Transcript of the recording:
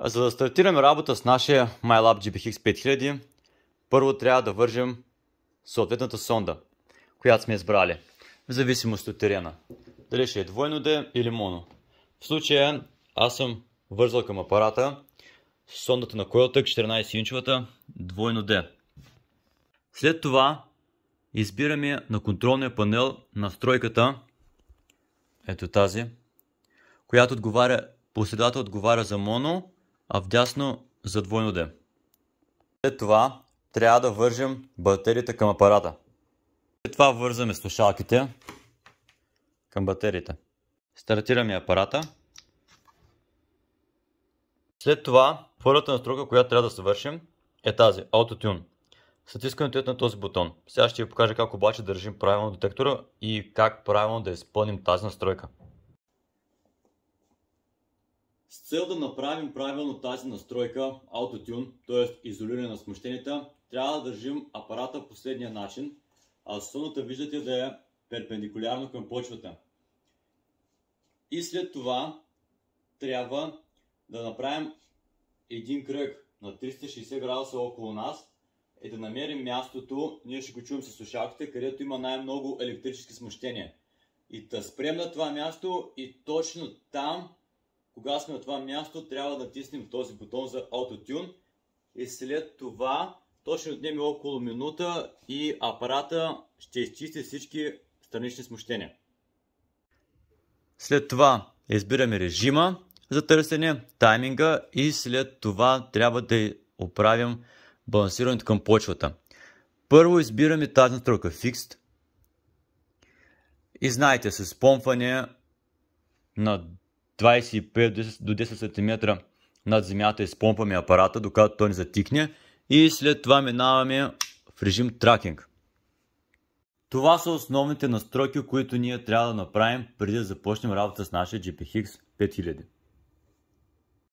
За да стартираме работа с нашия MyLab GBX 5000, първо трябва да вържем съответната сонда, която сме избрали, в зависимост от терена. Дали ще е двойно D или моно. В случая аз съм вързал към апарата сондата на Coiltec 14-инчовата двойно D. След това избираме на контролния панел настройката, ето тази, която отговаря, последата отговаря за моно, а вдясно за двойно D. След това трябва да вържем батерията към апарата. След това вързаме слушалките към батерията. Стартираме апарата. След това, първата настройка, която трябва да свършим е тази, Autotune. Сътискането е на този бутон. Сега ще ви покажа как обаче държим правилно детектора и как правилно да изпълним тази настройка. С цел да направим правилно тази настройка, Autotune, т.е. изолиране на смущенията, трябва да държим апарата по следния начин, а соната виждате да е перпендикулярно към почвата. И след това трябва да направим един кръг на 360 градуса около нас и да намерим мястото, ние ще го чуем с слушалките, където има най-много електрически смущения. И да спрем на това място и точно там кога сме на това място, трябва да натиснем този бутон за AutoTune и след това точно отнеме около минута и апарата ще изчисти всички странични смущения. След това избираме режима за търсене, тайминга и след това трябва да оправим балансирането към почвата. Първо избираме тази настройка Fixed. И знаете, с помпване на 25 до 10 см над земята, изпомпваме апарата, докато той не затикне и след това минаваме в режим тракинг. Това са основните настройки, които ние трябва да направим преди да започнем работа с нашия GPX 5000.